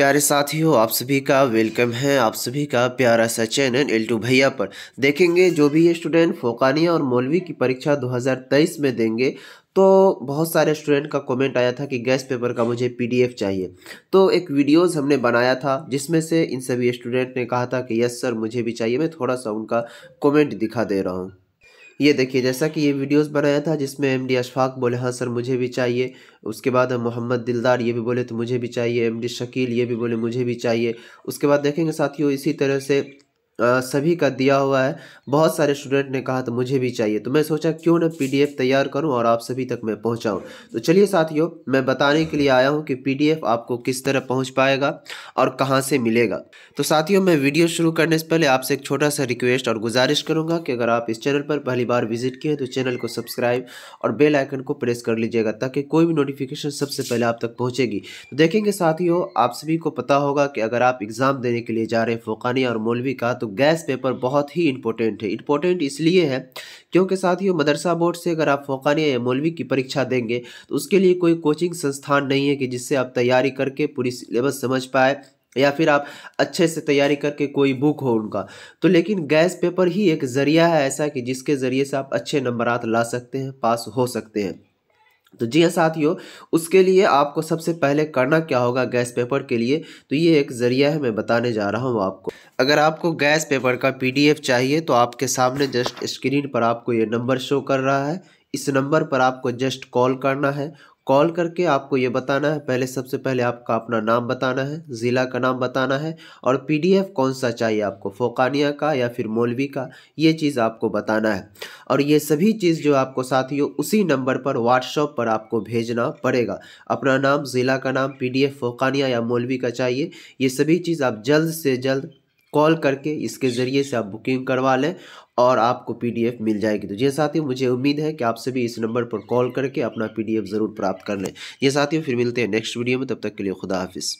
प्यारे साथियों आप सभी का वेलकम है आप सभी का प्यारा सा चैनल एल्टू भैया पर देखेंगे जो भी ये स्टूडेंट फोकानिया और मौलवी की परीक्षा 2023 में देंगे तो बहुत सारे स्टूडेंट का कमेंट आया था कि गैस पेपर का मुझे पीडीएफ चाहिए तो एक वीडियोस हमने बनाया था जिसमें से इन सभी स्टूडेंट ने कहा था कि यस सर मुझे भी चाहिए मैं थोड़ा सा उनका कॉमेंट दिखा दे रहा हूँ ये देखिए जैसा कि ये वीडियोस बनाया था जिसमें एम डी अशफाक बोले हाँ सर मुझे भी चाहिए उसके बाद मोहम्मद दिलदार ये भी बोले तो मुझे भी चाहिए एम डी शकील ये भी बोले मुझे भी चाहिए उसके बाद देखेंगे साथियों इसी तरह से सभी का दिया हुआ है बहुत सारे स्टूडेंट ने कहा तो मुझे भी चाहिए तो मैं सोचा क्यों ना पीडीएफ तैयार करूं और आप सभी तक मैं पहुंचाऊं तो चलिए साथियों मैं बताने के लिए आया हूं कि पीडीएफ आपको किस तरह पहुंच पाएगा और कहां से मिलेगा तो साथियों मैं वीडियो शुरू करने से पहले आपसे एक छोटा सा रिक्वेस्ट और गुजारिश करूँगा कि अगर आप इस चैनल पर पहली बार विजिट किए तो चैनल को सब्सक्राइब और बेल आइकन को प्रेस कर लीजिएगा ताकि कोई भी नोटिफिकेशन सबसे पहले आप तक पहुँचेगी तो देखेंगे साथियों आप सभी को पता होगा कि अगर आप एग्ज़ाम देने के लिए जा रहे हैं फोकानी और मौलवी का तो गैस पेपर बहुत ही इंपॉर्टेंट है इंपॉर्टेंट इसलिए है क्योंकि साथियों मदरसा बोर्ड से अगर आप फोकानिया या मौलवी की परीक्षा देंगे तो उसके लिए कोई कोचिंग संस्थान नहीं है कि जिससे आप तैयारी करके पूरी सिलेबस समझ पाए या फिर आप अच्छे से तैयारी करके कोई बुक हो उनका तो लेकिन गैस पेपर ही एक ज़रिया है ऐसा कि जिसके ज़रिए से आप अच्छे नंबरात ला सकते हैं पास हो सकते हैं तो जी हाँ साथियों उसके लिए आपको सबसे पहले करना क्या होगा गैस पेपर के लिए तो ये एक ज़रिया है मैं बताने जा रहा हूँ आपको अगर आपको गैस पेपर का पीडीएफ चाहिए तो आपके सामने जस्ट स्क्रीन पर आपको ये नंबर शो कर रहा है इस नंबर पर आपको जस्ट कॉल करना है कॉल करके आपको ये बताना है पहले सबसे पहले आपका अपना नाम बताना है ज़िला का नाम बताना है और पीडीएफ कौन सा चाहिए आपको फोकानिया का या फिर मौलवी का ये चीज़ आपको बताना है और ये सभी चीज़ जो आपको साथियों उसी नंबर पर व्हाट्सअप पर आपको भेजना पड़ेगा अपना नाम ज़िला का नाम पी डी फोकानिया या मौलवी का चाहिए ये सभी चीज़ आप जल्द से जल्द कॉल करके इसके ज़रिए से आप बुकिंग करवा लें और आपको पीडीएफ मिल जाएगी तो ये साथियों मुझे उम्मीद है कि आप सभी इस नंबर पर कॉल करके अपना पीडीएफ ज़रूर प्राप्त कर लें ये साथियों फिर मिलते हैं नेक्स्ट वीडियो में तब तक के लिए खुदा हाफिज़